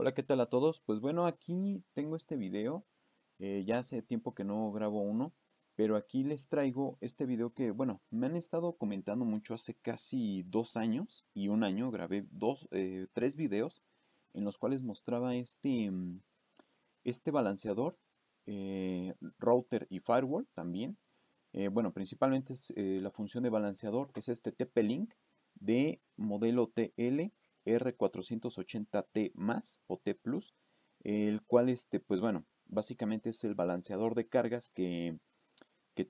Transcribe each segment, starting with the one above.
Hola, ¿qué tal a todos? Pues bueno, aquí tengo este video, eh, ya hace tiempo que no grabo uno, pero aquí les traigo este video que, bueno, me han estado comentando mucho hace casi dos años y un año grabé dos, eh, tres videos en los cuales mostraba este, mm, este balanceador, eh, router y firewall también. bueno, principalmente es, la función de balanceador es este TP-Link de modelo TL R480T más o T Plus, el cual, este, pues bueno, básicamente es el balanceador de cargas que,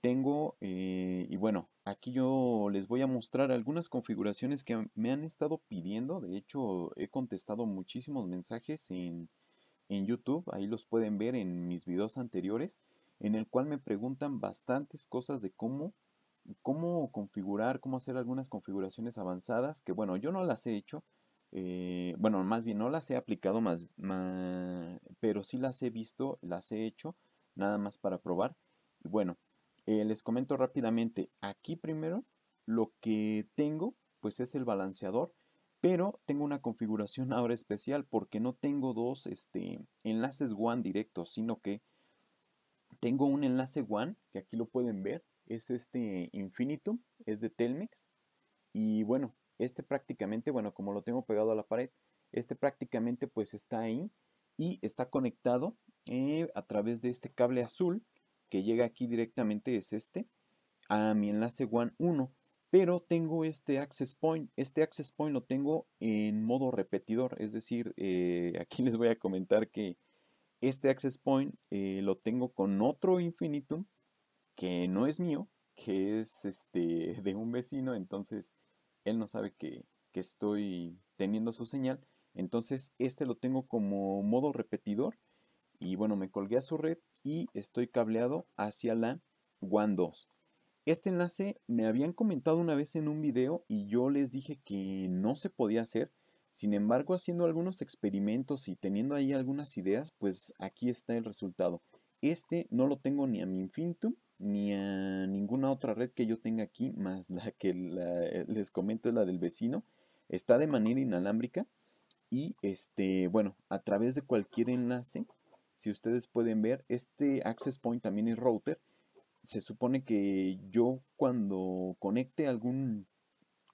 tengo. Eh, y bueno, aquí yo les voy a mostrar algunas configuraciones que me han estado pidiendo. De hecho, he contestado muchísimos mensajes en, YouTube. Ahí los pueden ver en mis videos anteriores, en el cual me preguntan bastantes cosas de cómo cómo configurar, cómo hacer algunas configuraciones avanzadas, que bueno, yo no las he hecho, eh, bueno, más bien no las he aplicado más, pero sí las he visto, las he hecho, nada más para probar. Y bueno, eh, les comento rápidamente, aquí primero lo que tengo pues es el balanceador, pero tengo una configuración ahora especial porque no tengo dos este, enlaces WAN directos, sino que tengo un enlace WAN, que aquí lo pueden ver, es este infinito es de Telmex, y bueno, este prácticamente, bueno, como lo tengo pegado a la pared, este prácticamente pues está ahí y está conectado eh, a través de este cable azul que llega aquí directamente, es este, a mi enlace WAN 1. Pero tengo este access point, este access point lo tengo en modo repetidor, es decir, eh, aquí les voy a comentar que este access point eh, lo tengo con otro infinitum que no es mío, que es este de un vecino, entonces él no sabe que, estoy teniendo su señal. Entonces este lo tengo como modo repetidor. Y bueno, me colgué a su red y estoy cableado hacia la WAN 2. Este enlace me habían comentado una vez en un video y yo les dije que no se podía hacer. Sin embargo, haciendo algunos experimentos y teniendo ahí algunas ideas, pues aquí está el resultado. Este no lo tengo ni a mi Infinitum ni a ninguna otra red que yo tenga aquí, más la que eh, les comento es la del vecino. Está de manera inalámbrica y este, bueno, a través de cualquier enlace, si ustedes pueden ver, este access point también es router. Se supone que yo cuando conecte algún,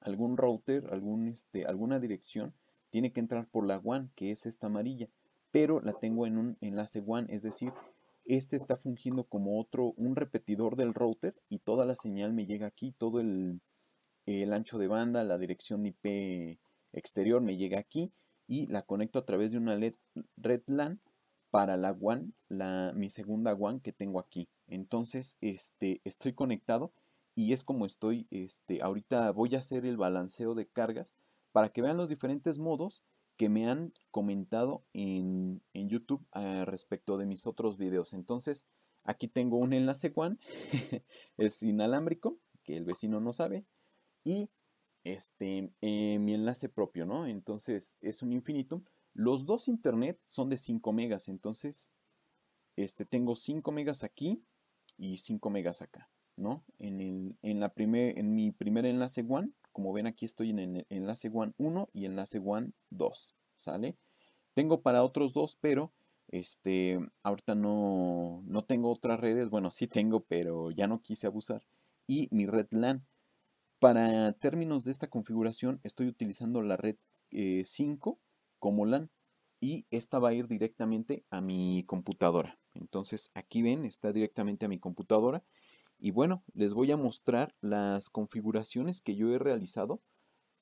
algún router, algún, este, alguna dirección, tiene que entrar por la WAN, que es esta amarilla, pero la tengo en un enlace WAN, es decir, este está fungiendo como otro, un repetidor del router y toda la señal me llega aquí, todo el, ancho de banda, la dirección IP exterior me llega aquí y la conecto a través de una LED, red LAN para la WAN, la, mi segunda WAN que tengo aquí. Entonces, este, estoy conectado y es como estoy, este, ahorita voy a hacer el balanceo de cargas para que vean los diferentes modos que me han comentado en, YouTube eh, respecto de mis otros videos. Entonces, aquí tengo un enlace Juan, es inalámbrico, que el vecino no sabe, y este, eh, mi enlace propio, ¿no? Entonces, es un infinitum. Los dos internet son de 5 megas, entonces, este, tengo 5 megas aquí y 5 megas acá, ¿no? En, la en mi primer enlace One como ven aquí estoy en el enlace WAN 1 y enlace WAN 2, ¿sale? Tengo para otros dos, pero este, ahorita no, tengo otras redes. Bueno, sí tengo, pero ya no quise abusar. Y mi red LAN. Para términos de esta configuración estoy utilizando la red 5 eh, como LAN y esta va a ir directamente a mi computadora. Entonces aquí ven, está directamente a mi computadora y bueno, les voy a mostrar las configuraciones que yo he realizado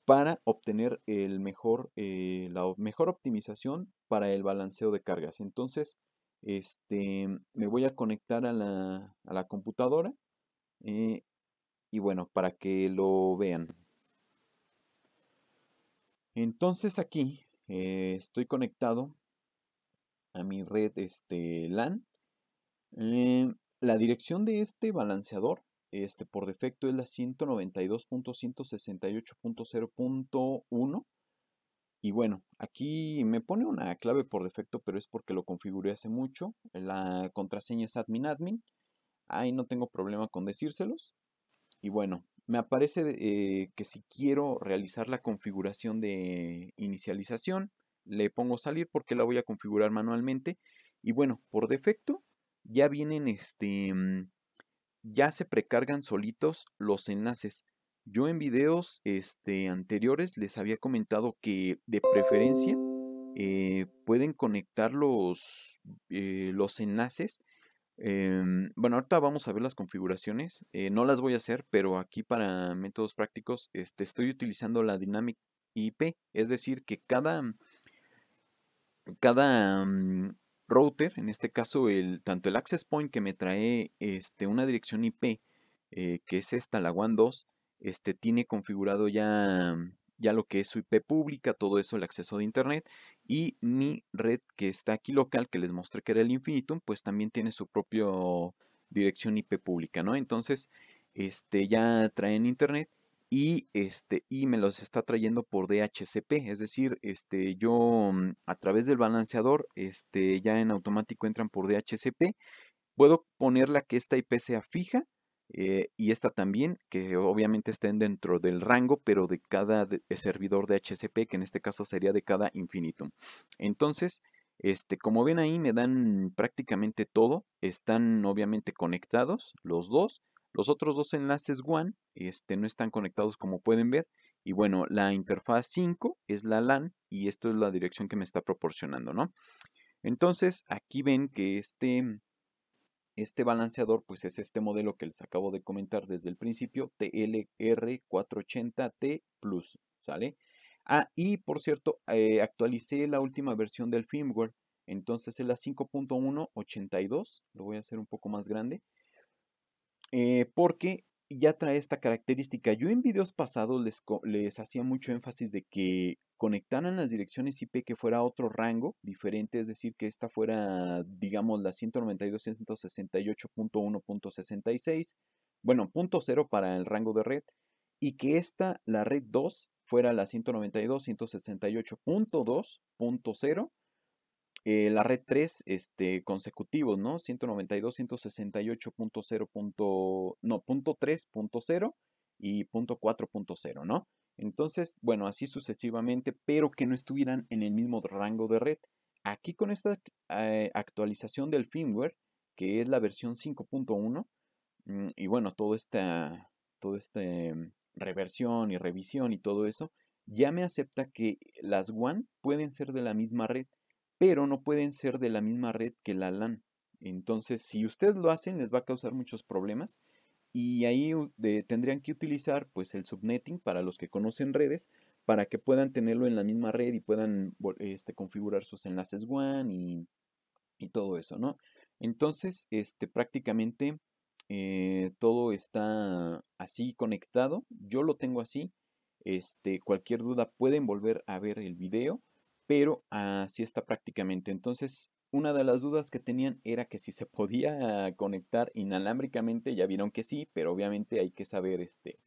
para obtener el mejor, eh, la mejor optimización para el balanceo de cargas. Entonces, este, me voy a conectar a la, computadora eh, y bueno, para que lo vean. Entonces aquí eh, estoy conectado a mi red este, LAN. La dirección de este balanceador este, por defecto es la 192.168.0.1 y bueno, aquí me pone una clave por defecto, pero es porque lo configuré hace mucho. La contraseña es admin admin. Ahí no tengo problema con decírselos. Y bueno, me aparece eh, que si quiero realizar la configuración de inicialización, le pongo salir porque la voy a configurar manualmente. Y bueno, por defecto ya vienen, este, mm, ya se precargan solitos los enlaces. Yo en videos este, anteriores les había comentado que de preferencia eh, pueden conectar los, eh, enlaces. Em, bueno, ahorita vamos a ver las configuraciones. Eh, no las voy a hacer, pero aquí para métodos prácticos este, estoy utilizando la Dynamic IP. Es decir, que cada, cada mm, router, en este caso el, tanto el access point que me trae este, una dirección IP, eh, que es esta, la WAN 2, este, tiene configurado ya, ya lo que es su IP pública, todo eso, el acceso de Internet, y mi red que está aquí local, que les mostré que era el Infinitum, pues también tiene su propia dirección IP pública, ¿no? Entonces, este, ya traen Internet y este y me los está trayendo por DHCP, es decir, este yo mm, a través del balanceador este ya en automático entran por DHCP. Puedo ponerla que esta IP sea fija eh, y esta también, que obviamente estén dentro del rango, pero de cada servidor de HCP, que en este caso sería de cada infinitum. Entonces, este, como ven ahí, me dan prácticamente todo. Están obviamente conectados los dos. Los otros dos enlaces WAN este, no están conectados como pueden ver. Y bueno, la interfaz 5 es la LAN y esto es la dirección que me está proporcionando, ¿no? Entonces, aquí ven que este, este balanceador pues es este modelo que les acabo de comentar desde el principio, TLR480T Plus, ¿sale? Ah, y por cierto, eh, actualicé la última versión del firmware, entonces es la 5.182, lo voy a hacer un poco más grande, eh, porque ya trae esta característica. Yo en videos pasados les, hacía mucho énfasis de que conectaran las direcciones IP que fuera otro rango diferente, es decir, que esta fuera, digamos, la 192.168.1.66, bueno, punto cero para el rango de red, y que esta, la red 2, fuera la 192.168.2.0 eh, la red 3 este, consecutivos, ¿no? 192, 168.0. No, 3.0 y 4.0, ¿no? Entonces, bueno, así sucesivamente, pero que no estuvieran en el mismo rango de red. Aquí con esta eh, actualización del firmware, que es la versión 5.1, mm, y bueno, toda esta, toda esta mm, reversión y revisión y todo eso, ya me acepta que las WAN pueden ser de la misma red pero no pueden ser de la misma red que la LAN. Entonces, si ustedes lo hacen, les va a causar muchos problemas y ahí tendrían que utilizar pues el subnetting para los que conocen redes para que puedan tenerlo en la misma red y puedan este, configurar sus enlaces WAN y, todo eso, ¿no? Entonces, este, prácticamente eh, todo está así conectado. Yo lo tengo así. Este, cualquier duda pueden volver a ver el video pero así está prácticamente. Entonces, una de las dudas que tenían era que si se podía conectar inalámbricamente, ya vieron que sí, pero obviamente hay que saber este,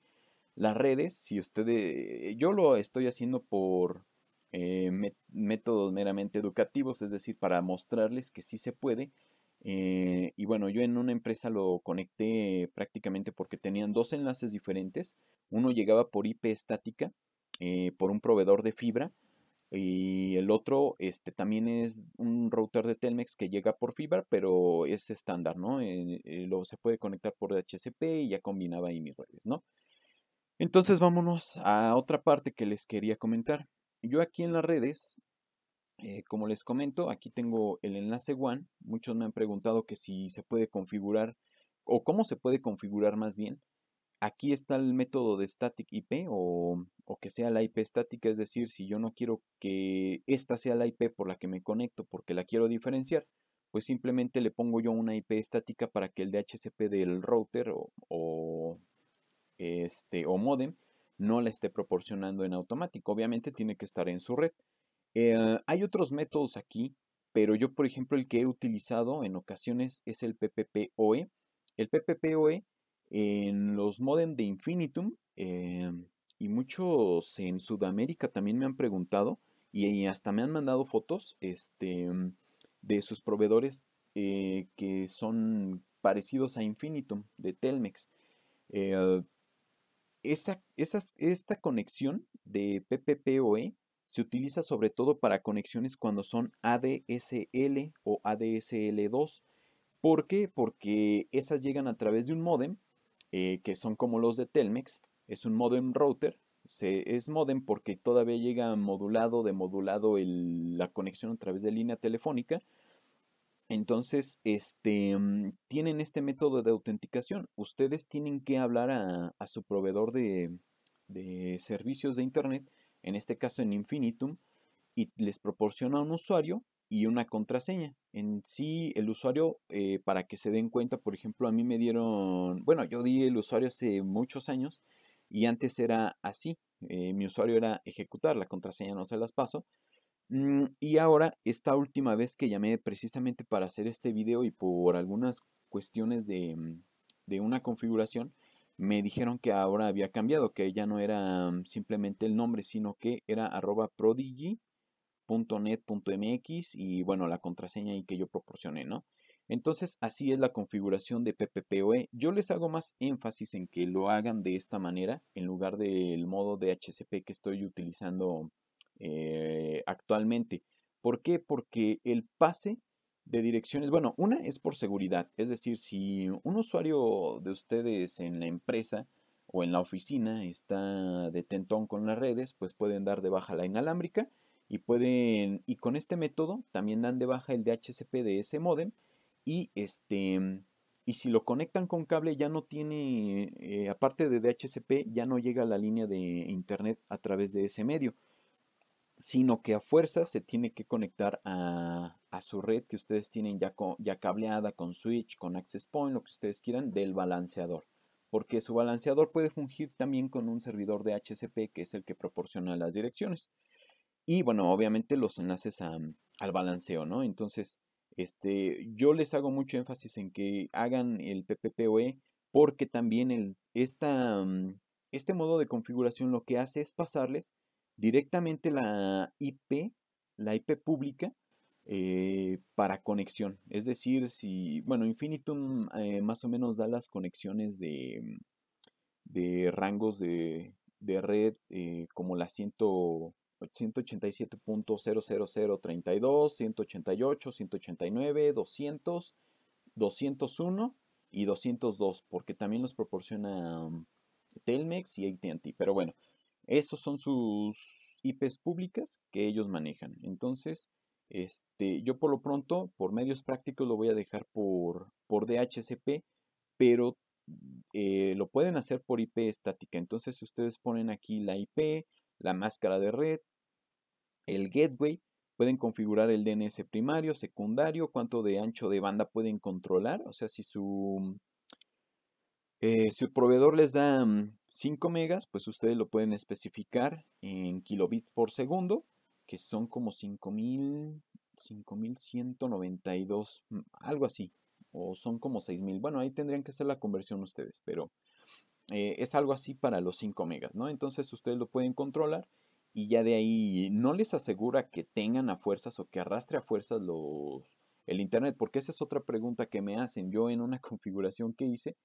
las redes. Si ustedes, eh, yo lo estoy haciendo por eh, métodos meramente educativos, es decir, para mostrarles que sí se puede. Eh, y bueno, yo en una empresa lo conecté prácticamente porque tenían dos enlaces diferentes. Uno llegaba por IP estática, por un proveedor de fibra, y el otro este, también es un router de Telmex que llega por fibra, pero es estándar, ¿no? Eh, eh, lo, se puede conectar por DHCP y ya combinaba ahí mis redes, ¿no? Entonces vámonos a otra parte que les quería comentar. Yo aquí en las redes, eh, como les comento, aquí tengo el enlace WAN. Muchos me han preguntado que si se puede configurar o cómo se puede configurar más bien aquí está el método de static IP o, que sea la IP estática, es decir, si yo no quiero que esta sea la IP por la que me conecto porque la quiero diferenciar, pues simplemente le pongo yo una IP estática para que el DHCP del router o, este, o modem no la esté proporcionando en automático. Obviamente tiene que estar en su red. Eh, hay otros métodos aquí, pero yo por ejemplo el que he utilizado en ocasiones es el PPPoE. El PPPoE en los modem de Infinitum eh, y muchos en Sudamérica también me han preguntado y hasta me han mandado fotos este, de sus proveedores eh, que son parecidos a Infinitum de Telmex. Eh, esta conexión de PPPoE se utiliza sobre todo para conexiones cuando son ADSL o ADSL2. ¿Por qué? Porque esas llegan a través de un modem eh, que son como los de Telmex, es un modem router. Se, es modem porque todavía llega modulado, demodulado modulado la conexión a través de línea telefónica. Entonces, este, mm, tienen este método de autenticación. Ustedes tienen que hablar a, su proveedor de, de, servicios de Internet, en este caso en Infinitum, y les proporciona un usuario y una contraseña. En sí, el usuario, eh, para que se den cuenta, por ejemplo, a mí me dieron, bueno, yo di el usuario hace muchos años y antes era así. Eh, mi usuario era ejecutar, la contraseña no se las paso. Mm, y ahora, esta última vez que llamé precisamente para hacer este video y por algunas cuestiones de, mm, de una configuración, me dijeron que ahora había cambiado, que ya no era simplemente el nombre, sino que era arroba prodigy .net.mx y bueno, la contraseña ahí que yo proporcioné, ¿no? Entonces, así es la configuración de PPPoE. Yo les hago más énfasis en que lo hagan de esta manera en lugar del modo DHCP que estoy utilizando eh, actualmente. ¿Por qué? Porque el pase de direcciones, bueno, una es por seguridad, es decir, si un usuario de ustedes en la empresa o en la oficina está de tentón con las redes, pues pueden dar de baja la inalámbrica y pueden y con este método también dan de baja el DHCP de ese modem y este mm, y si lo conectan con cable ya no tiene eh, aparte de DHCP ya no llega a la línea de internet a través de ese medio sino que a fuerza se tiene que conectar a, su red que ustedes tienen ya, ya cableada con switch, con access point, lo que ustedes quieran del balanceador porque su balanceador puede fungir también con un servidor de HCP que es el que proporciona las direcciones. Y bueno, obviamente los enlaces mm, al balanceo, ¿no? Entonces, este, yo les hago mucho énfasis en que hagan el PPPoE porque también el, mm, este modo de configuración lo que hace es pasarles directamente la IP, la IP pública, eh, para conexión. Es decir, si, bueno, Infinitum eh, más o menos da las conexiones de, mm, de rangos de, red eh, como la 100, 187.00032, 188, 189, 200, 201 y 202, porque también los proporciona um, Telmex y ATT. Pero bueno, esos son sus IPs públicas que ellos manejan. Entonces, este, yo por lo pronto, por medios prácticos, lo voy a dejar por, por DHCP, pero eh, lo pueden hacer por IP estática. Entonces, si ustedes ponen aquí la IP, la máscara de red, el gateway, pueden configurar el DNS primario, secundario, cuánto de ancho de banda pueden controlar, o sea, si su, eh, proveedor les da 5 mm, megas, pues ustedes lo pueden especificar en kilobits por segundo, que son como 5000, 5192, mm, algo así, o son como 6000, bueno, ahí tendrían que hacer la conversión ustedes, pero eh, es algo así para los 5 megas, ¿no? Entonces ustedes lo pueden controlar y ya de ahí no les asegura que tengan a fuerzas o que arrastre a fuerzas el internet, porque esa es otra pregunta que me hacen. Yo en una configuración que hice,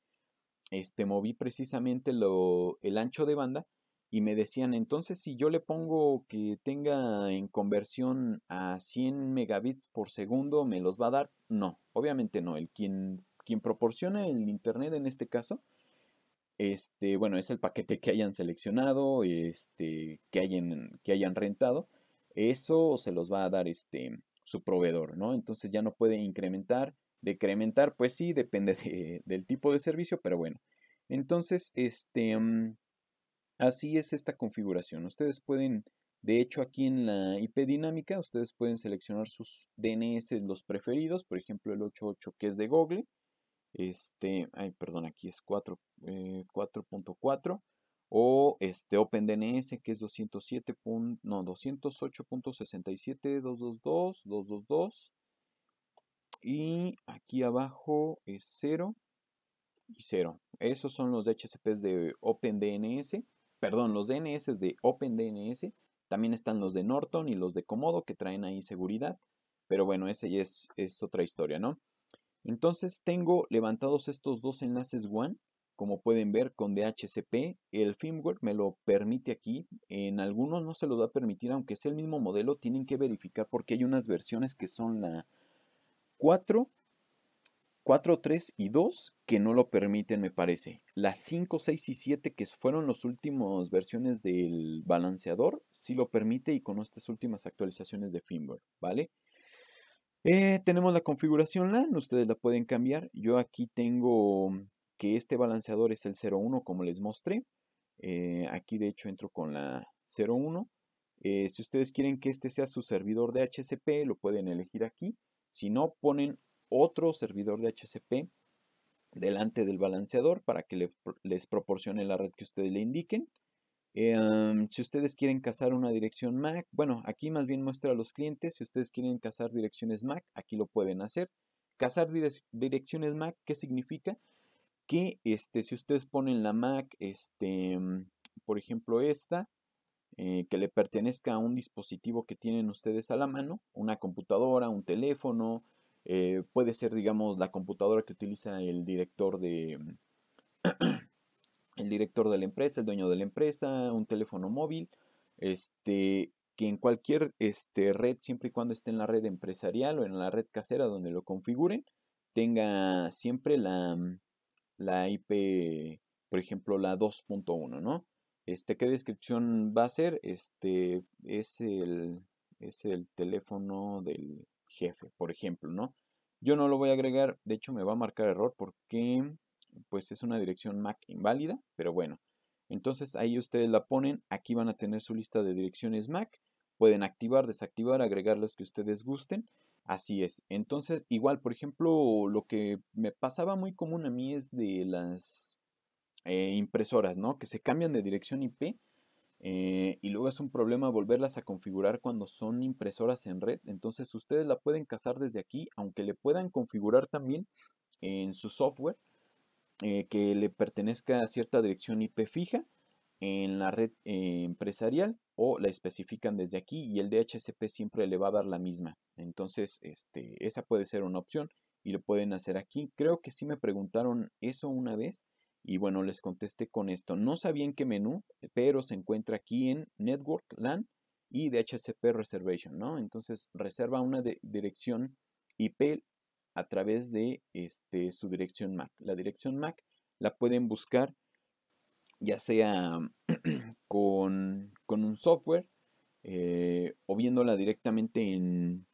este, moví precisamente el ancho de banda y me decían, entonces si yo le pongo que tenga en conversión a 100 megabits por segundo, ¿me los va a dar? No, obviamente no. El quien, quien proporciona el internet en este caso, este, bueno, es el paquete que hayan seleccionado, este, que, hayan, que hayan rentado. Eso se los va a dar este, su proveedor, ¿no? Entonces ya no puede incrementar, decrementar, pues sí, depende del tipo de servicio, pero bueno. Entonces, este, mm, así es esta configuración. Ustedes pueden, de hecho, aquí en la IP dinámica, ustedes pueden seleccionar sus DNS, los preferidos, por ejemplo, el 88 que es de Google este, ay, perdón, aquí es 4.4 eh, o este OpenDNS que es 207. no, 208.67 222 222 y aquí abajo es 0 y 0. Esos son los DHCPs de OpenDNS, perdón, los DNS de OpenDNS. También están los de Norton y los de Comodo que traen ahí seguridad. Pero bueno, esa ya es otra historia, ¿no? Entonces tengo levantados estos dos enlaces WAN, como pueden ver con DHCP, el firmware me lo permite aquí, en algunos no se lo va a permitir, aunque es el mismo modelo, tienen que verificar porque hay unas versiones que son la 4, 4, 3 y 2 que no lo permiten me parece. Las 5, 6 y 7 que fueron las últimas versiones del balanceador sí lo permite y con estas últimas actualizaciones de firmware, ¿vale? Eh, tenemos la configuración LAN, ustedes la pueden cambiar. Yo aquí tengo mm, que este balanceador es el 01 como les mostré. Eh, aquí de hecho entro con la 01. Eh, si ustedes quieren que este sea su servidor de HCP, lo pueden elegir aquí. Si no, ponen otro servidor de HCP delante del balanceador para que les proporcione la red que ustedes le indiquen. Em, si ustedes quieren cazar una dirección MAC, bueno, aquí más bien muestra a los clientes. Si ustedes quieren cazar direcciones MAC, aquí lo pueden hacer. Cazar direcciones MAC, ¿qué significa? Que este, si ustedes ponen la MAC, este, mm, por ejemplo esta, eh, que le pertenezca a un dispositivo que tienen ustedes a la mano, una computadora, un teléfono, eh, puede ser, digamos, la computadora que utiliza el director de, director de la empresa, el dueño de la empresa, un teléfono móvil, este, que en cualquier este, red, siempre y cuando esté en la red empresarial o en la red casera donde lo configuren, tenga siempre la, mm, la IP, por ejemplo, la 2.1, ¿no? Este, ¿Qué descripción va a ser? Este, es, el, es el teléfono del jefe, por ejemplo, ¿no? Yo no lo voy a agregar, de hecho me va a marcar error porque pues es una dirección MAC inválida, pero bueno. Entonces ahí ustedes la ponen, aquí van a tener su lista de direcciones MAC, pueden activar, desactivar, agregar las que ustedes gusten. Así es. Entonces, igual, por ejemplo, lo que me pasaba muy común a mí es de las eh, impresoras, ¿no? Que se cambian de dirección IP eh, y luego es un problema volverlas a configurar cuando son impresoras en red. Entonces, ustedes la pueden cazar desde aquí, aunque le puedan configurar también en su software eh, que le pertenezca a cierta dirección IP fija en la red eh, empresarial o la especifican desde aquí y el DHCP siempre le va a dar la misma. Entonces, este, esa puede ser una opción y lo pueden hacer aquí. Creo que sí me preguntaron eso una vez y bueno, les contesté con esto. No sabía en qué menú, pero se encuentra aquí en Network LAN y DHCP Reservation, ¿no? Entonces, reserva una dirección IP a través de este, su dirección MAC. La dirección MAC la pueden buscar ya sea con, un software eh, o viéndola directamente en,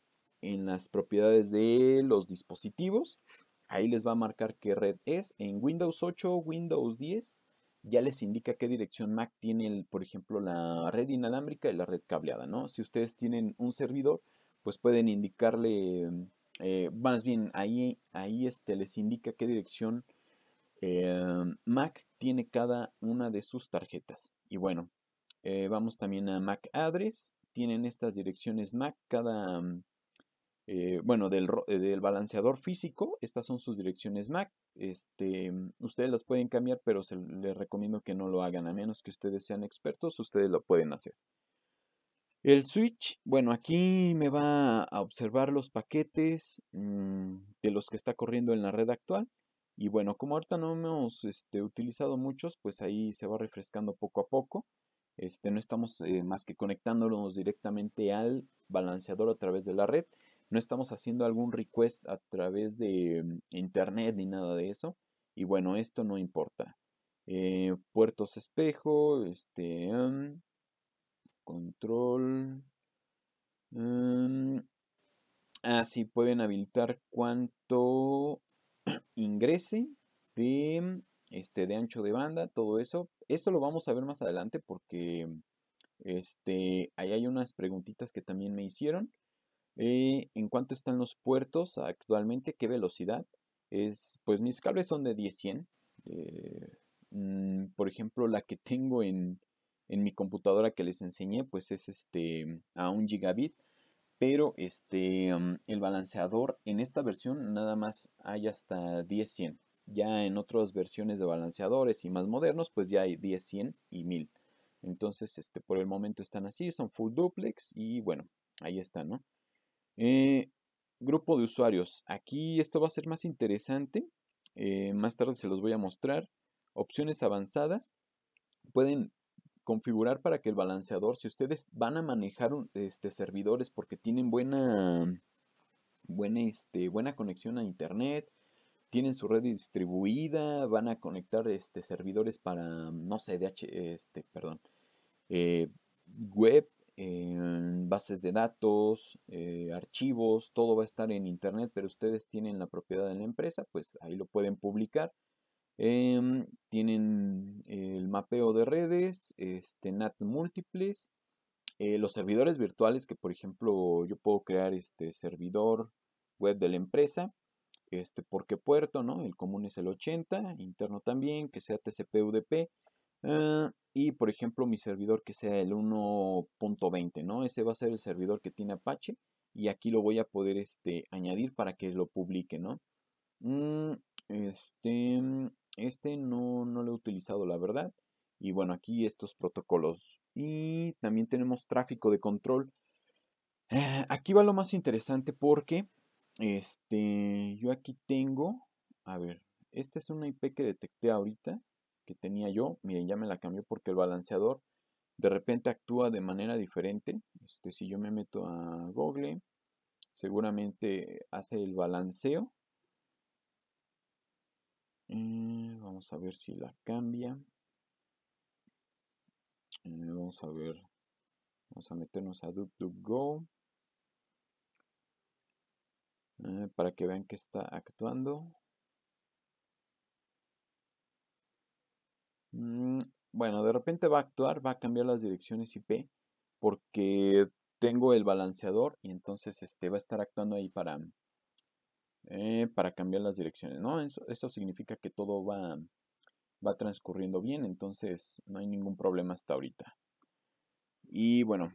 las propiedades de los dispositivos. Ahí les va a marcar qué red es. En Windows 8, Windows 10, ya les indica qué dirección MAC tiene, por ejemplo, la red inalámbrica y la red cableada, ¿no? Si ustedes tienen un servidor, pues pueden indicarle eh, más bien ahí, ahí este, les indica qué dirección em, Mac tiene cada una de sus tarjetas. Y bueno, eh, vamos también a Mac Address. Tienen estas direcciones Mac, cada, mm, eh, bueno, del, balanceador físico. Estas son sus direcciones Mac. Este, mm, ustedes las pueden cambiar, pero se, les recomiendo que no lo hagan, a menos que ustedes sean expertos, ustedes lo pueden hacer. El switch, bueno, aquí me va a observar los paquetes mm, de los que está corriendo en la red actual. Y bueno, como ahorita no hemos este, utilizado muchos, pues ahí se va refrescando poco a poco. Este, no estamos eh, más que conectándonos directamente al balanceador a través de la red. No estamos haciendo algún request a través de mm, internet ni nada de eso. Y bueno, esto no importa. Eh, puertos espejo, este, mm, control. Em, así ah, pueden habilitar cuánto ingrese de, este, de ancho de banda, todo eso. eso lo vamos a ver más adelante porque este, ahí hay unas preguntitas que también me hicieron. Eh, en cuánto están los puertos actualmente, qué velocidad. Es, pues mis cables son de 10-100. Eh, mm, por ejemplo, la que tengo en, en mi computadora que les enseñé, pues es este mm, a un gigabit. Pero este, mm, el balanceador en esta versión nada más hay hasta 100. Ya en otras versiones de balanceadores y más modernos, pues ya hay 10, 100 y 1000. Entonces, este, por el momento están así, son full duplex y bueno, ahí está, ¿no? Eh, grupo de usuarios. Aquí esto va a ser más interesante. Eh, más tarde se los voy a mostrar. Opciones avanzadas. Pueden configurar para que el balanceador, si ustedes van a manejar este, servidores porque tienen buena, buena, este, buena conexión a internet, tienen su red distribuida, van a conectar este, servidores para, no sé, DH, este, perdón, eh, web, bases de datos, eh, archivos, todo va a estar en internet, pero ustedes tienen la propiedad de la empresa, pues ahí lo pueden publicar Em, tienen el mapeo de redes, este, NAT múltiples, eh, los servidores virtuales, que por ejemplo yo puedo crear este servidor web de la empresa, este, por qué puerto, ¿no? El común es el 80, interno también, que sea TCP UDP. Ah, y por ejemplo mi servidor que sea el 1.20, ¿no? Ese va a ser el servidor que tiene Apache y aquí lo voy a poder este, añadir para que lo publique, ¿no? Mm, este, este no, lo he utilizado, la verdad. Y bueno, aquí estos protocolos. Y también tenemos tráfico de control. Ah, aquí va lo más interesante porque este, yo aquí tengo, a ver, esta es una IP que detecté ahorita, que tenía yo. Miren, ya me la cambió porque el balanceador de repente actúa de manera diferente. Este, si yo me meto a Google, seguramente hace el balanceo eh, vamos a ver si la cambia. Eh, vamos a ver. Vamos a meternos a DuckDuckGo. Eh, para que vean que está actuando. Mm, bueno, de repente va a actuar, va a cambiar las direcciones IP. Porque tengo el balanceador y entonces este va a estar actuando ahí para, eh, para cambiar las direcciones, ¿no? Eso, significa que todo va, va transcurriendo bien, entonces no hay ningún problema hasta ahorita. Y bueno,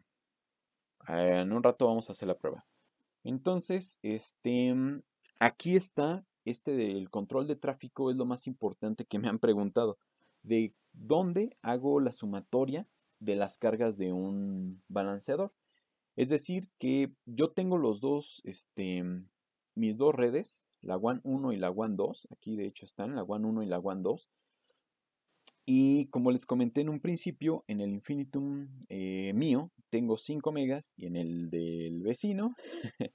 eh, en un rato vamos a hacer la prueba. Entonces, este, mm, aquí está, este del control de tráfico es lo más importante que me han preguntado. ¿De dónde hago la sumatoria de las cargas de un balanceador? Es decir, que yo tengo los dos, este, mis dos redes, la WAN 1 y la WAN 2, aquí de hecho están la WAN 1 y la WAN 2, y como les comenté en un principio, en el Infinitum eh, mío tengo 5 megas y en el del vecino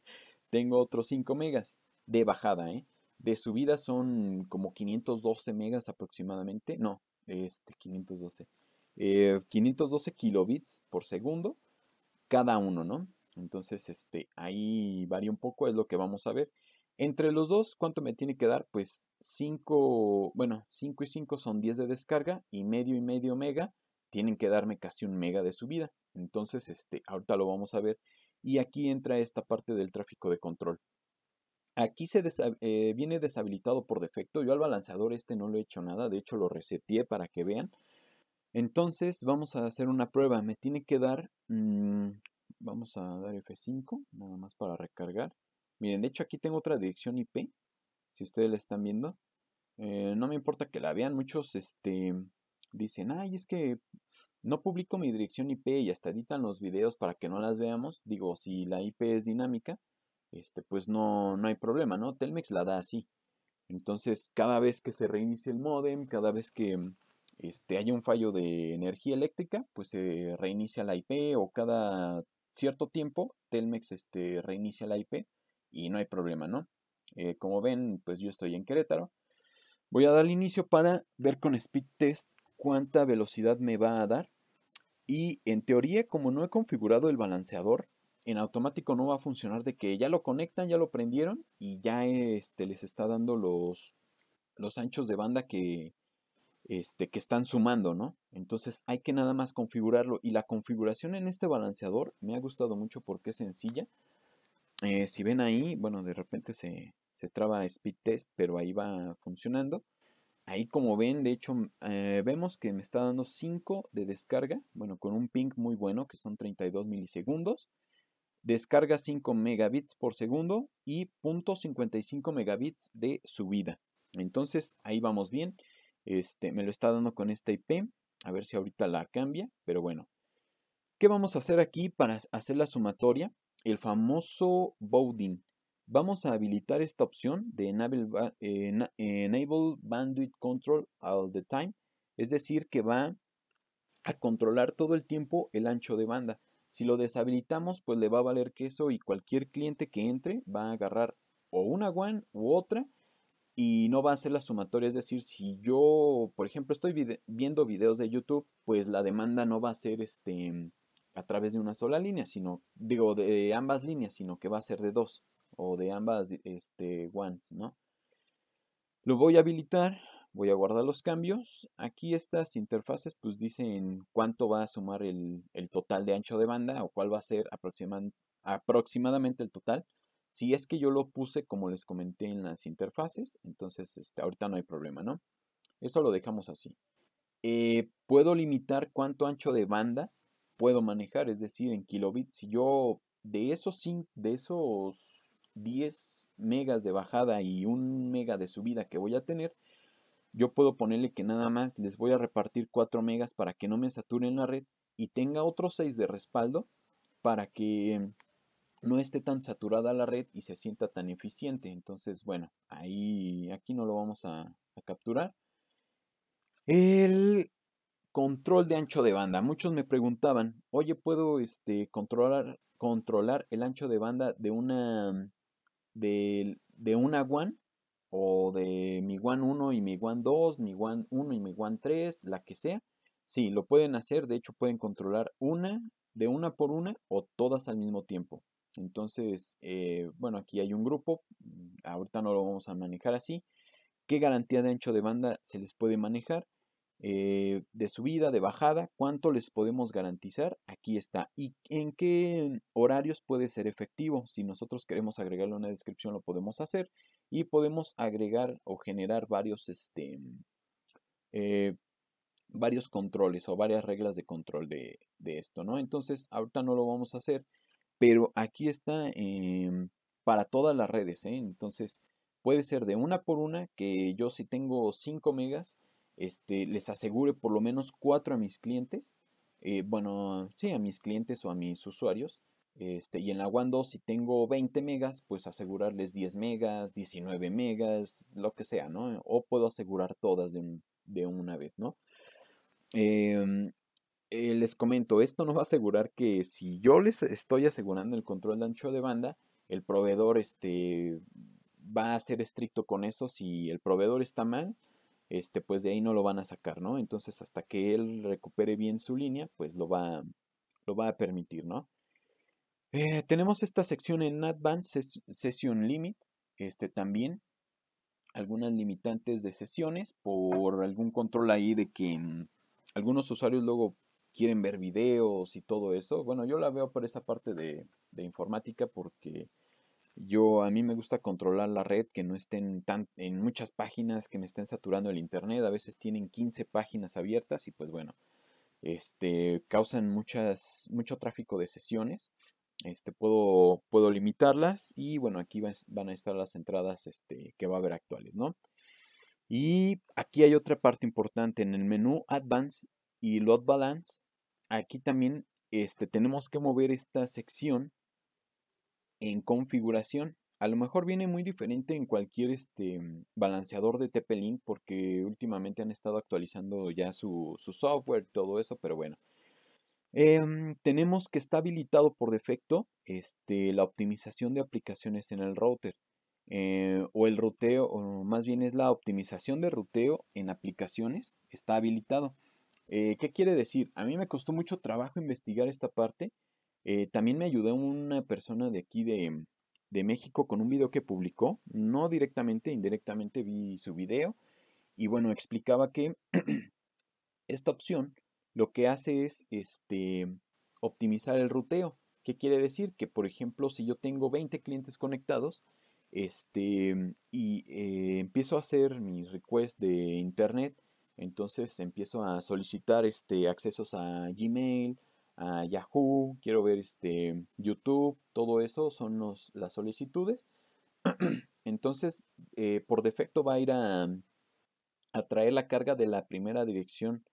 tengo otros 5 megas de bajada, ¿eh? De subida son como 512 megas aproximadamente, no, este 512, 512 eh, kilobits por segundo cada uno, ¿no? Entonces, este, ahí varía un poco, es lo que vamos a ver. Entre los dos, ¿cuánto me tiene que dar? Pues 5, bueno, 5 y 5 son 10 de descarga y medio y medio mega tienen que darme casi un mega de subida. Entonces, este, ahorita lo vamos a ver. Y aquí entra esta parte del tráfico de control. Aquí se eh, viene deshabilitado por defecto. Yo al balanceador este no lo he hecho nada. De hecho, lo reseteé para que vean. Entonces, vamos a hacer una prueba. Me tiene que dar mm, Vamos a dar F5, nada más para recargar. Miren, de hecho aquí tengo otra dirección IP, si ustedes la están viendo. Eh, no me importa que la vean, muchos este, dicen, ay, es que no publico mi dirección IP y hasta editan los videos para que no las veamos. Digo, si la IP es dinámica, este, pues no, no hay problema, ¿no? Telmex la da así. Entonces, cada vez que se reinicie el modem, cada vez que este, haya un fallo de energía eléctrica, pues se reinicia la IP o cada cierto tiempo Telmex este, reinicia la IP y no hay problema, ¿no? Eh, como ven, pues yo estoy en Querétaro. Voy a dar inicio para ver con speed test cuánta velocidad me va a dar. Y en teoría, como no he configurado el balanceador, en automático no va a funcionar de que ya lo conectan, ya lo prendieron y ya este, les está dando los, los anchos de banda que, este, que están sumando, ¿no? Entonces hay que nada más configurarlo y la configuración en este balanceador me ha gustado mucho porque es sencilla. Eh, si ven ahí, bueno, de repente se, se, traba speed test, pero ahí va funcionando. Ahí como ven, de hecho, eh, vemos que me está dando 5 de descarga, bueno, con un ping muy bueno, que son 32 milisegundos. Descarga 5 megabits por segundo y 55 megabits de subida. Entonces, ahí vamos bien. Este, me lo está dando con esta IP. A ver si ahorita la cambia, pero bueno. ¿Qué vamos a hacer aquí para hacer la sumatoria? El famoso bounding Vamos a habilitar esta opción de Enable, eh, enable Bandwidth Control all the time. Es decir, que va a controlar todo el tiempo el ancho de banda. Si lo deshabilitamos, pues le va a valer queso y cualquier cliente que entre va a agarrar o una WAN u otra y no va a ser la sumatoria, es decir, si yo, por ejemplo, estoy viendo videos de YouTube, pues la demanda no va a ser este a través de una sola línea, sino digo de ambas líneas, sino que va a ser de dos o de ambas este ones, ¿no? Lo voy a habilitar, voy a guardar los cambios. Aquí estas interfaces pues dicen cuánto va a sumar el, total de ancho de banda o cuál va a ser aproximadamente el total. Si es que yo lo puse como les comenté en las interfaces, entonces este, ahorita no hay problema, ¿no? Eso lo dejamos así. Eh, puedo limitar cuánto ancho de banda puedo manejar, es decir, en kilobits. Si yo de esos, de esos 10 megas de bajada y un mega de subida que voy a tener, yo puedo ponerle que nada más les voy a repartir 4 megas para que no me saturen la red y tenga otros 6 de respaldo para que no esté tan saturada la red y se sienta tan eficiente. Entonces, bueno, ahí aquí no lo vamos a, capturar. El control de ancho de banda. Muchos me preguntaban, oye, ¿puedo este, controlar, controlar el ancho de banda de una de, de una WAN? O de mi WAN 1 y mi WAN 2, mi WAN 1 y mi WAN 3, la que sea. Sí, lo pueden hacer. De hecho, pueden controlar una de una por una o todas al mismo tiempo. Entonces, eh, bueno, aquí hay un grupo, mm, ahorita no lo vamos a manejar así. ¿Qué garantía de ancho de banda se les puede manejar? Eh, de subida, de bajada, cuánto les podemos garantizar, aquí está. ¿Y en qué horarios puede ser efectivo? Si nosotros queremos agregarle una descripción, lo podemos hacer y podemos agregar o generar varios, este, mm, eh, varios controles o varias reglas de control de, de esto, ¿no? Entonces, ahorita no lo vamos a hacer, pero aquí está em, para todas las redes, ¿eh? entonces puede ser de una por una, que yo si tengo 5 megas, este, les asegure por lo menos 4 a mis clientes, eh, bueno, sí, a mis clientes o a mis usuarios, este, y en la WANDO, si tengo 20 megas, pues asegurarles 10 megas, 19 megas, lo que sea, ¿no? O puedo asegurar todas de, de una vez, ¿no? Em, eh, les comento, esto nos va a asegurar que si yo les estoy asegurando el control de ancho de banda, el proveedor este, va a ser estricto con eso. Si el proveedor está mal, este, pues de ahí no lo van a sacar, ¿no? Entonces hasta que él recupere bien su línea, pues lo va, lo va a permitir, ¿no? Eh, tenemos esta sección en Advanced Session Limit, este también, algunas limitantes de sesiones por algún control ahí de que mm, algunos usuarios luego quieren ver videos y todo eso. Bueno, yo la veo por esa parte de, informática porque yo a mí me gusta controlar la red, que no estén tan, en muchas páginas que me estén saturando el internet. A veces tienen 15 páginas abiertas y pues bueno, este, causan muchas, mucho tráfico de sesiones. Este, puedo, puedo limitarlas y bueno, aquí van a estar las entradas este, que va a haber actuales, ¿no? Y aquí hay otra parte importante en el menú Advanced y Load Balance aquí también este, tenemos que mover esta sección en configuración. A lo mejor viene muy diferente en cualquier este, balanceador de TP-Link porque últimamente han estado actualizando ya su, su software, todo eso, pero bueno. Em, tenemos que está habilitado por defecto este, la optimización de aplicaciones en el router. Eh, o el ruteo, o más bien es la optimización de ruteo en aplicaciones, está habilitado. Eh, ¿Qué quiere decir? A mí me costó mucho trabajo investigar esta parte. Eh, también me ayudó una persona de aquí de, México con un video que publicó. No directamente, indirectamente vi su video. Y bueno, explicaba que esta opción lo que hace es este, optimizar el ruteo. ¿Qué quiere decir? Que por ejemplo, si yo tengo 20 clientes conectados, este, y eh, empiezo a hacer mi request de internet entonces empiezo a solicitar este, accesos a Gmail, a Yahoo, quiero ver este, YouTube, todo eso son las solicitudes. Entonces, eh, por defecto va a ir mm, a, traer la carga de la primera dirección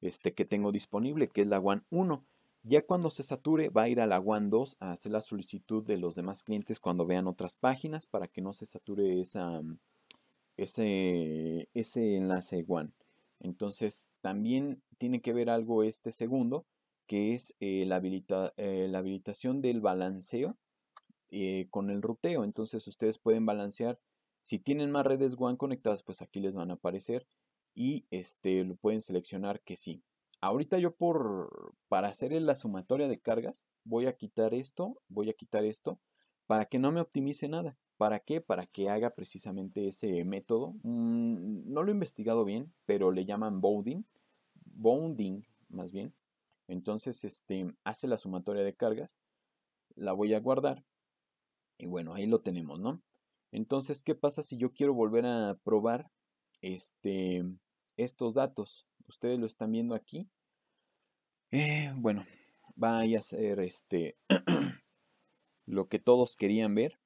este, que tengo disponible, que es la WAN 1. Ya cuando se sature, va a ir a la WAN 2 a hacer la solicitud de los demás clientes cuando vean otras páginas para que no se sature esa, mm, ese, ese enlace WAN. Entonces, también tiene que ver algo este segundo, que es eh, eh, la, habilitación del balanceo eh, con el ruteo. Entonces, ustedes pueden balancear. Si tienen más redes WAN conectadas, pues aquí les van a aparecer y este, lo pueden seleccionar que sí. Ahorita yo por, para hacer la sumatoria de cargas, voy a quitar esto, voy a quitar esto, para que no me optimice nada. ¿Para qué? Para que haga precisamente ese método. Mm, no lo he investigado bien, pero le llaman bounding. Bounding, más bien. Entonces, este, hace la sumatoria de cargas. La voy a guardar. Y bueno, ahí lo tenemos, ¿no? Entonces, ¿qué pasa si yo quiero volver a probar este, estos datos? Ustedes lo están viendo aquí. Eh, bueno, va a ser este lo que todos querían ver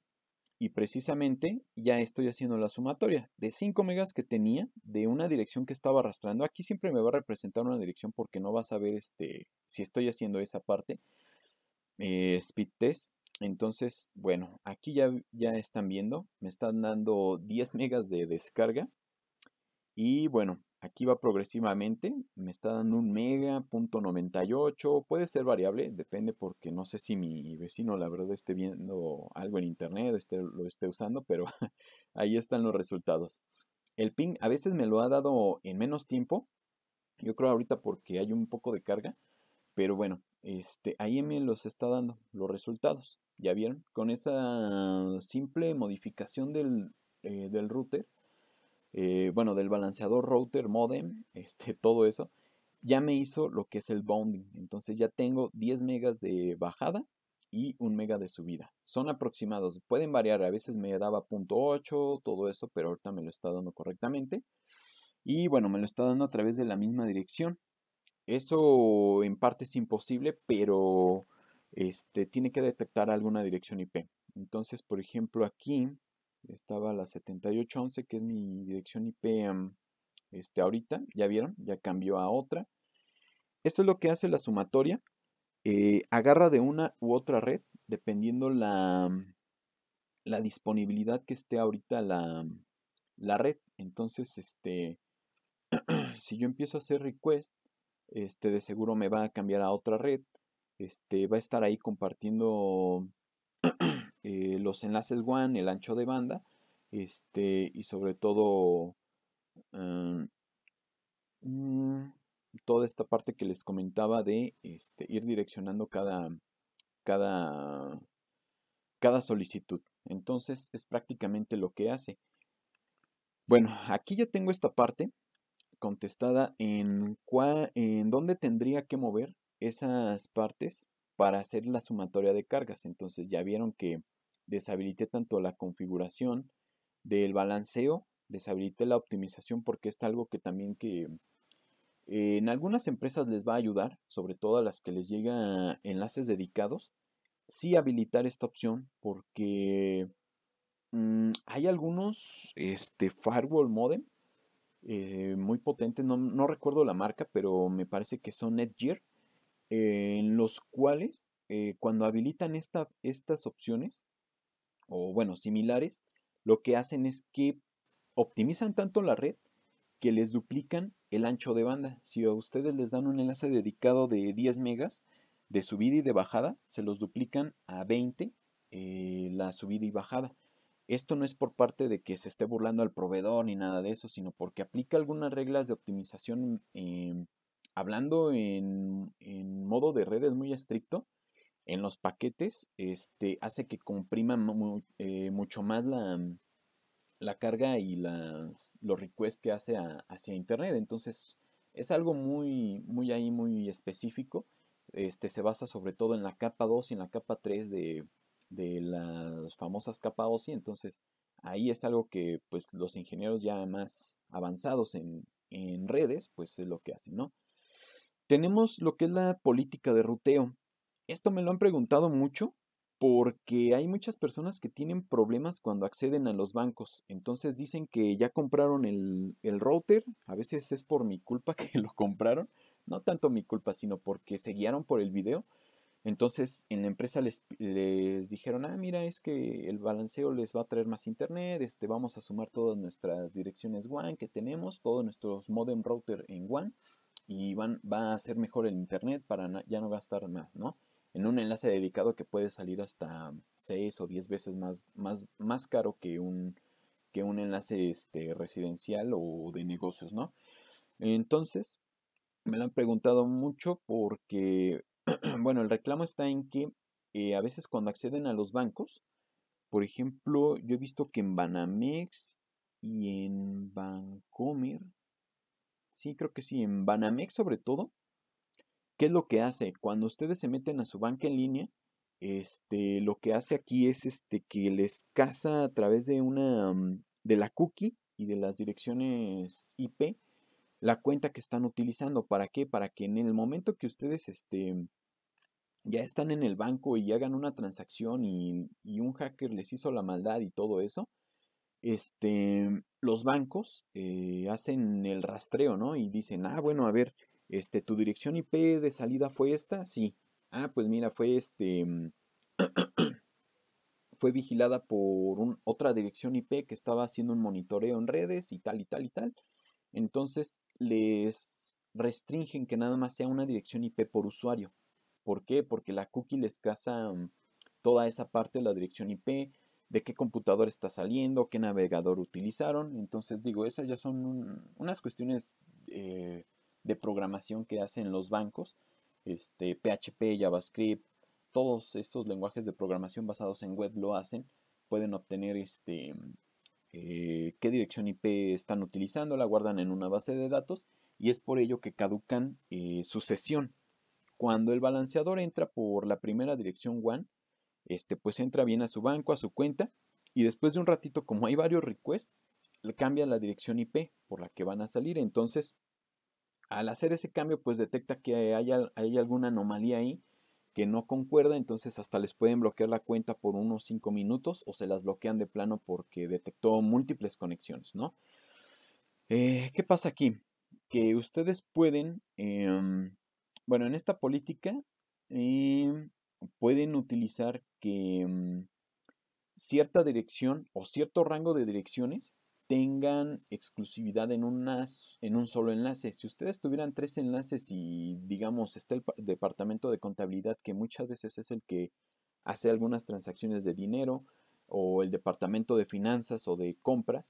y precisamente ya estoy haciendo la sumatoria de 5 megas que tenía de una dirección que estaba arrastrando. Aquí siempre me va a representar una dirección porque no vas a ver este, si estoy haciendo esa parte. Eh, speed test. Entonces, bueno, aquí ya, ya están viendo. Me están dando 10 megas de descarga. Y bueno, Aquí va progresivamente, me está dando un mega, punto puede ser variable, depende porque no sé si mi vecino la verdad esté viendo algo en internet, esté, lo esté usando, pero ahí están los resultados. El ping a veces me lo ha dado en menos tiempo, yo creo ahorita porque hay un poco de carga, pero bueno, este, ahí me los está dando los resultados, ya vieron, con esa simple modificación del, eh, del router eh, bueno, del balanceador, router, modem, este, todo eso, ya me hizo lo que es el bounding. Entonces ya tengo 10 megas de bajada y 1 mega de subida. Son aproximados, pueden variar, a veces me daba .8, todo eso, pero ahorita me lo está dando correctamente. Y bueno, me lo está dando a través de la misma dirección. Eso en parte es imposible, pero este, tiene que detectar alguna dirección IP. Entonces, por ejemplo, aquí estaba la 7811, que es mi dirección IP este, ahorita, ya vieron, ya cambió a otra. Esto es lo que hace la sumatoria. Eh, agarra de una u otra red, dependiendo la, la disponibilidad que esté ahorita la, la red. Entonces, este, si yo empiezo a hacer request, este, de seguro me va a cambiar a otra red. Este, va a estar ahí compartiendo eh, los enlaces WAN, el ancho de banda, este, y sobre todo em, mm, toda esta parte que les comentaba de este, ir direccionando cada, cada, cada solicitud. Entonces es prácticamente lo que hace. Bueno, aquí ya tengo esta parte contestada en, en dónde tendría que mover esas partes para hacer la sumatoria de cargas. Entonces ya vieron que deshabilité tanto la configuración del balanceo, deshabilité la optimización porque es algo que también que eh, en algunas empresas les va a ayudar, sobre todo a las que les llega enlaces dedicados, sí habilitar esta opción porque mm, hay algunos este, firewall modem eh, muy potentes, no, recuerdo la marca, pero me parece que son Netgear, en los cuales eh, cuando habilitan estas opciones, o bueno, similares, lo que hacen es que optimizan tanto la red que les duplican el ancho de banda. Si a ustedes les dan un enlace dedicado de 10 megas de subida y de bajada, se los duplican a 20 eh, la subida y bajada. Esto no es por parte de que se esté burlando al proveedor ni nada de eso, sino porque aplica algunas reglas de optimización. Em, hablando en, en modo de redes muy estricto, en los paquetes este, hace que comprima eh, mucho más la, mm, la carga y los requests que hace hacia internet. Entonces es algo muy, muy ahí, muy específico. Este, se basa sobre todo en la capa 2 y en la capa 3 de, las famosas capas y Entonces ahí es algo que pues, los ingenieros ya más avanzados en, en redes, pues es lo que hacen, ¿no? Tenemos lo que es la política de ruteo. Esto me lo han preguntado mucho porque hay muchas personas que tienen problemas cuando acceden a los bancos. Entonces dicen que ya compraron el, router. A veces es por mi culpa que lo compraron. No tanto mi culpa, sino porque se guiaron por el video. Entonces en la empresa les, dijeron, ah, mira, es que el balanceo les va a traer más internet, este, vamos a sumar todas nuestras direcciones WAN que tenemos, todos nuestros modem router en WAN y van, va a ser mejor el internet para ya no gastar más, ¿no? en un enlace dedicado que puede salir hasta 6 o 10 veces más, más, más caro que un, que un enlace este, residencial o de negocios, ¿no? Entonces, me lo han preguntado mucho porque, bueno, el reclamo está en que eh, a veces cuando acceden a los bancos, por ejemplo, yo he visto que en Banamex y en Bancomer, sí, creo que sí, en Banamex sobre todo, ¿Qué es lo que hace? Cuando ustedes se meten a su banca en línea, este, lo que hace aquí es este, que les caza a través de una mm, de la cookie y de las direcciones IP la cuenta que están utilizando. ¿Para qué? Para que en el momento que ustedes este, ya están en el banco y hagan una transacción y, y un hacker les hizo la maldad y todo eso, este, los bancos eh, hacen el rastreo, ¿no? Y dicen, ah, bueno, a ver, este, ¿tu dirección IP de salida fue esta? Sí. Ah, pues mira, fue este. Mm, fue vigilada por otra dirección IP que estaba haciendo un monitoreo en redes y tal y tal y tal. Entonces les restringen que nada más sea una dirección IP por usuario. ¿Por qué? Porque la cookie les caza mm, toda esa parte de la dirección IP, de qué computador está saliendo, qué navegador utilizaron. Entonces digo, esas ya son unas cuestiones eh, de programación que hacen los bancos, este, PHP, JavaScript, todos estos lenguajes de programación basados en web lo hacen, pueden obtener este, eh, qué dirección IP están utilizando, la guardan en una base de datos y es por ello que caducan eh, su sesión. Cuando el balanceador entra por la primera dirección WAN, este, pues entra bien a su banco, a su cuenta y después de un ratito, como hay varios requests, le cambia la dirección IP por la que van a salir. Entonces, al hacer ese cambio, pues detecta que hay, alguna anomalía ahí que no concuerda, entonces hasta les pueden bloquear la cuenta por unos 5 minutos o se las bloquean de plano porque detectó múltiples conexiones, ¿no? Eh, ¿Qué pasa aquí? Que ustedes pueden, em, bueno, en esta política em, pueden utilizar que em, cierta dirección o cierto rango de direcciones tengan exclusividad en, en un solo enlace. Si ustedes tuvieran tres enlaces y digamos está el departamento de contabilidad que muchas veces es el que hace algunas transacciones de dinero o el departamento de finanzas o de compras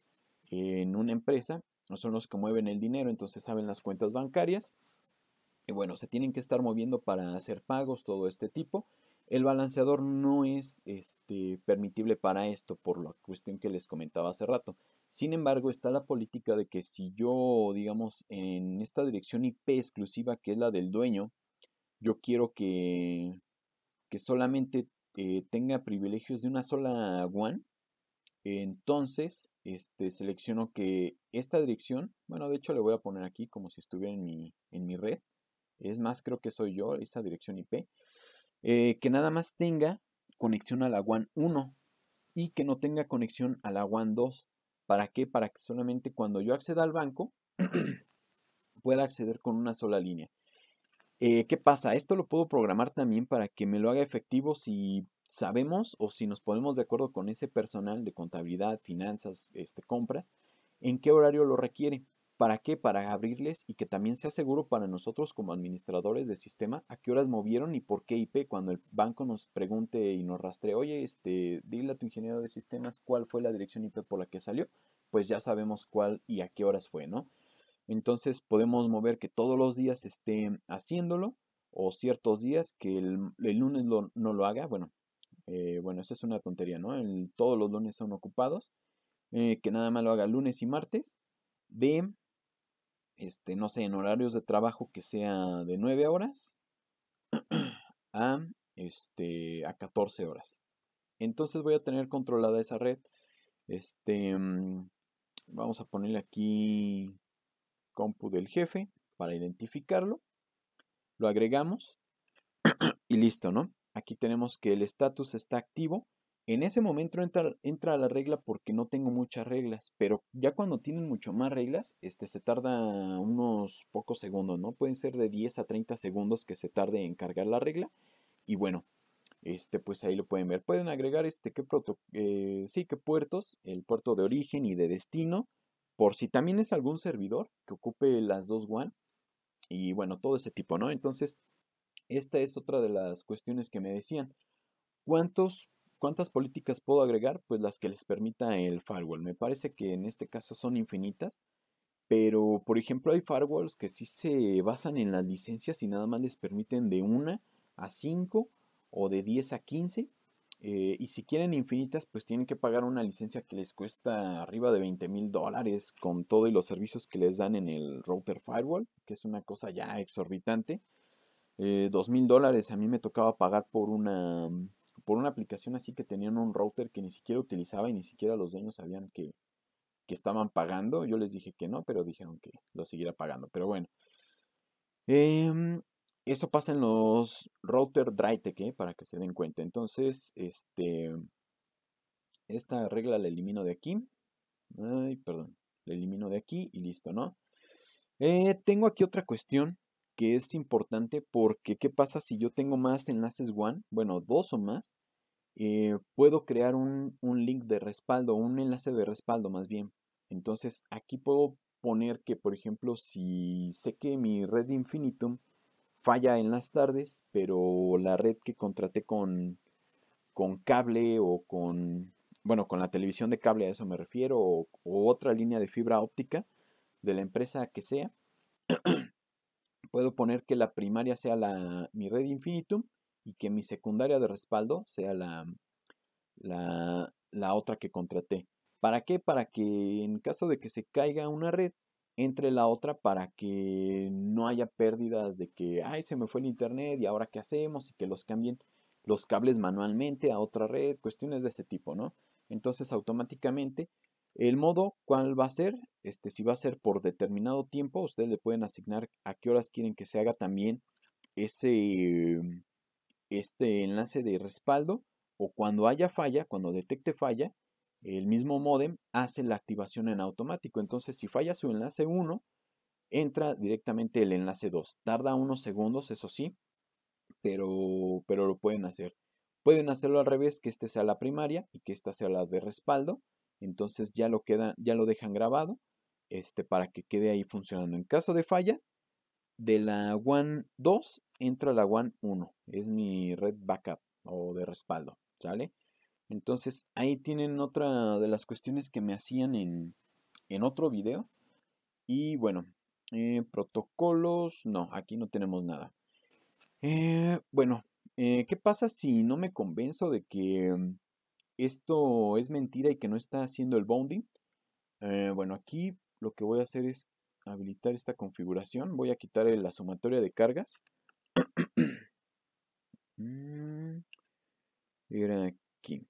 en una empresa, no son los que mueven el dinero, entonces saben las cuentas bancarias y bueno, se tienen que estar moviendo para hacer pagos, todo este tipo. El balanceador no es este, permitible para esto, por la cuestión que les comentaba hace rato. Sin embargo, está la política de que si yo, digamos, en esta dirección IP exclusiva que es la del dueño, yo quiero que, que solamente eh, tenga privilegios de una sola WAN, entonces este, selecciono que esta dirección, bueno, de hecho le voy a poner aquí como si estuviera en mi, red, es más, creo que soy yo, esa dirección IP, eh, que nada más tenga conexión a la WAN 1 y que no tenga conexión a la WAN 2. ¿Para qué? Para que solamente cuando yo acceda al banco pueda acceder con una sola línea. Eh, ¿Qué pasa? Esto lo puedo programar también para que me lo haga efectivo si sabemos o si nos ponemos de acuerdo con ese personal de contabilidad, finanzas, este, compras, en qué horario lo requiere. ¿Para qué? Para abrirles y que también sea seguro para nosotros como administradores de sistema a qué horas movieron y por qué IP cuando el banco nos pregunte y nos rastree, oye, este, dile a tu ingeniero de sistemas cuál fue la dirección IP por la que salió, pues ya sabemos cuál y a qué horas fue, ¿no? Entonces podemos mover que todos los días esté haciéndolo o ciertos días que el, lunes no lo haga, bueno, eh, bueno, esa es una tontería, ¿no? todos los lunes son ocupados, eh, que nada más lo haga lunes y martes de este, no sé, en horarios de trabajo que sea de 9 horas a, este, a 14 horas. Entonces voy a tener controlada esa red. Este, mm, vamos a ponerle aquí compu del jefe para identificarlo. Lo agregamos y listo, ¿no? Aquí tenemos que el estatus está activo en ese momento entra, entra la regla porque no tengo muchas reglas, pero ya cuando tienen mucho más reglas, este, se tarda unos pocos segundos, ¿no? Pueden ser de 10 a 30 segundos que se tarde en cargar la regla. Y bueno, este, pues ahí lo pueden ver. Pueden agregar este, qué eh, sí, qué puertos, el puerto de origen y de destino, por si también es algún servidor que ocupe las dos WAN y bueno, todo ese tipo, ¿no? Entonces, esta es otra de las cuestiones que me decían. ¿Cuántos ¿Cuántas políticas puedo agregar? Pues las que les permita el firewall. Me parece que en este caso son infinitas, pero por ejemplo hay firewalls que sí se basan en las licencias y nada más les permiten de 1 a 5 o de 10 a 15. Eh, y si quieren infinitas, pues tienen que pagar una licencia que les cuesta arriba de 20 mil dólares con todos los servicios que les dan en el router firewall, que es una cosa ya exorbitante. Eh, dos mil dólares a mí me tocaba pagar por una por una aplicación así que tenían un router que ni siquiera utilizaba y ni siquiera los dueños sabían que, estaban pagando. Yo les dije que no, pero dijeron que lo siguiera pagando. Pero bueno. Em, eso pasa en los router drytech ¿eh? para que se den cuenta. Entonces, este, esta regla la elimino de aquí. Ay, perdón. La elimino de aquí y listo, ¿no? Eh, tengo aquí otra cuestión que es importante porque ¿qué pasa si yo tengo más enlaces One, Bueno, dos o más. Eh, puedo crear un, link de respaldo, un enlace de respaldo más bien. Entonces aquí puedo poner que, por ejemplo, si sé que mi red Infinitum falla en las tardes, pero la red que contraté con, con cable o con, bueno, con la televisión de cable, a eso me refiero, o otra línea de fibra óptica de la empresa que sea, Puedo poner que la primaria sea la, mi red infinitum y que mi secundaria de respaldo sea la, la, la otra que contraté. ¿Para qué? Para que en caso de que se caiga una red, entre la otra para que no haya pérdidas de que, ay, se me fue el internet y ahora qué hacemos y que los cambien los cables manualmente a otra red, cuestiones de ese tipo, ¿no? Entonces automáticamente el modo, ¿cuál va a ser? Este, si va a ser por determinado tiempo, ustedes le pueden asignar a qué horas quieren que se haga también ese, este enlace de respaldo o cuando haya falla, cuando detecte falla, el mismo modem hace la activación en automático. Entonces, si falla su enlace 1, entra directamente el enlace 2. Tarda unos segundos, eso sí, pero, pero lo pueden hacer. Pueden hacerlo al revés, que este sea la primaria y que esta sea la de respaldo entonces ya lo queda, ya lo dejan grabado este, para que quede ahí funcionando. En caso de falla, de la WAN 2 entra la WAN 1, es mi red backup o de respaldo, ¿sale? Entonces ahí tienen otra de las cuestiones que me hacían en, otro video. Y bueno, eh, protocolos, no, aquí no tenemos nada. Eh, bueno, eh, ¿qué pasa si no me convenzo de que esto es mentira y que no está haciendo el bounding. Eh, bueno, aquí lo que voy a hacer es habilitar esta configuración. Voy a quitar la sumatoria de cargas. Era mm, aquí.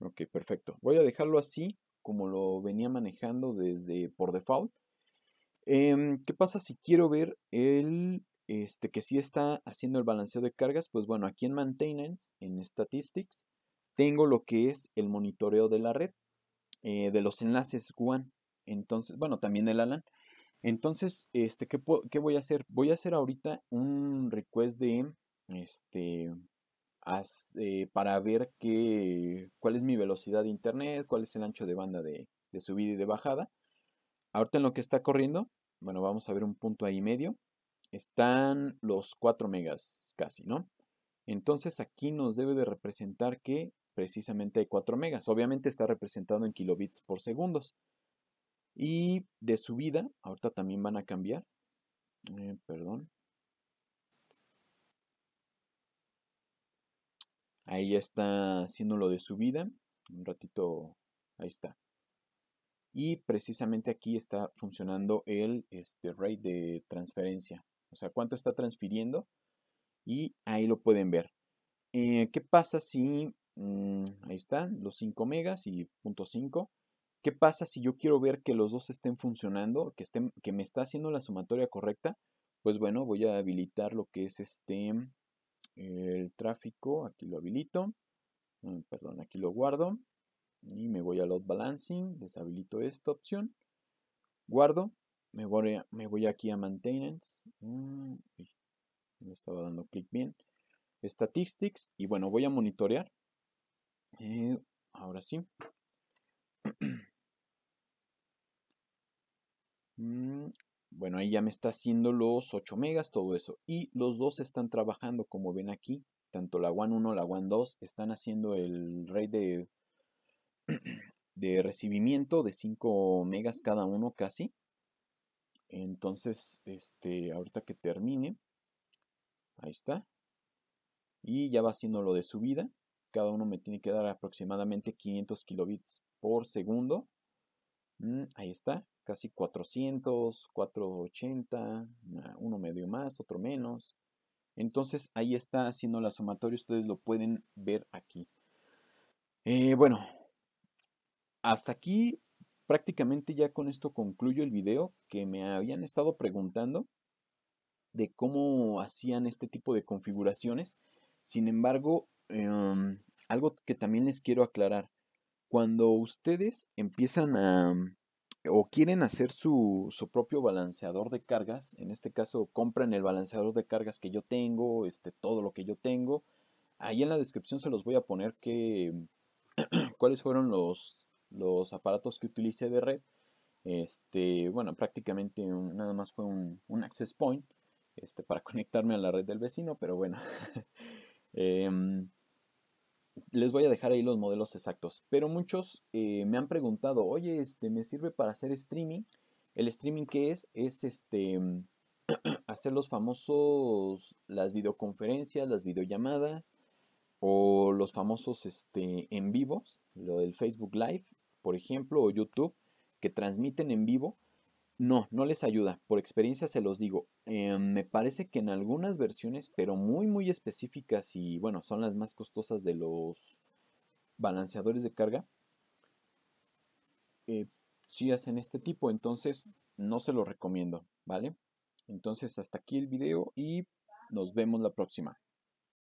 Ok, perfecto. Voy a dejarlo así como lo venía manejando desde por default. Em, ¿Qué pasa si quiero ver el este, que sí está haciendo el balanceo de cargas? Pues bueno, aquí en Maintenance, en Statistics, tengo lo que es el monitoreo de la red, eh, de los enlaces WAN, entonces, bueno, también el ALAN. Entonces, este, ¿qué, voy a hacer? Voy a hacer ahorita un request de, este, eh, para ver qué, cuál es mi velocidad de internet, cuál es el ancho de banda de, de subida y de bajada. Ahorita en lo que está corriendo, bueno, vamos a ver un punto ahí medio. Están los 4 megas casi, ¿no? Entonces aquí nos debe de representar que precisamente 4 megas. Obviamente está representado en kilobits por segundos. Y de subida, ahorita también van a cambiar. Eh, perdón. Ahí ya está haciéndolo de subida. Un ratito, ahí está. Y precisamente aquí está funcionando el este, rate de transferencia. O sea, cuánto está transfiriendo. Y ahí lo pueden ver. Eh, ¿Qué pasa si Mm, ahí está, los 5 megas y punto .5. ¿Qué pasa si yo quiero ver que los dos estén funcionando, que, estén, que me está haciendo la sumatoria correcta? Pues bueno, voy a habilitar lo que es este, el tráfico, aquí lo habilito, mm, perdón, aquí lo guardo y me voy a load balancing, deshabilito esta opción, guardo, me voy, me voy aquí a maintenance, mm, no estaba dando clic bien, statistics y bueno, voy a monitorear, eh, ahora sí. Mm, bueno, ahí ya me está haciendo los 8 megas, todo eso. Y los dos están trabajando, como ven aquí. Tanto la WAN 1, la WAN 2 están haciendo el rey de, de recibimiento de 5 megas cada uno casi. Entonces, este, ahorita que termine, ahí está. Y ya va haciendo lo de subida cada uno me tiene que dar aproximadamente 500 kilobits por segundo. Mm, ahí está, casi 400, 480, ah, uno medio más, otro menos. Entonces ahí está haciendo la sumatoria, ustedes lo pueden ver aquí. Eh, bueno, hasta aquí prácticamente ya con esto concluyo el video que me habían estado preguntando de cómo hacían este tipo de configuraciones. Sin embargo, Em, algo que también les quiero aclarar. Cuando ustedes empiezan a mm, o quieren hacer su, su, propio balanceador de cargas, en este caso compran el balanceador de cargas que yo tengo, este, todo lo que yo tengo. Ahí en la descripción se los voy a poner que, cuáles fueron los, los aparatos que utilicé de red. Este, bueno, prácticamente nada más fue un, un, access point este, para conectarme a la red del vecino, pero bueno. Em, les voy a dejar ahí los modelos exactos. Pero muchos eh, me han preguntado, oye, este, ¿me sirve para hacer streaming? El streaming que es, es este mm, hacer los famosos, las videoconferencias, las videollamadas o los famosos este, en vivos, lo del Facebook Live, por ejemplo, o YouTube, que transmiten en vivo no, no les ayuda. Por experiencia se los digo. Eh, me parece que en algunas versiones, pero muy, muy específicas y bueno, son las más costosas de los balanceadores de carga, eh, si hacen este tipo. Entonces, no se lo recomiendo, ¿vale? Entonces, hasta aquí el video y nos vemos la próxima.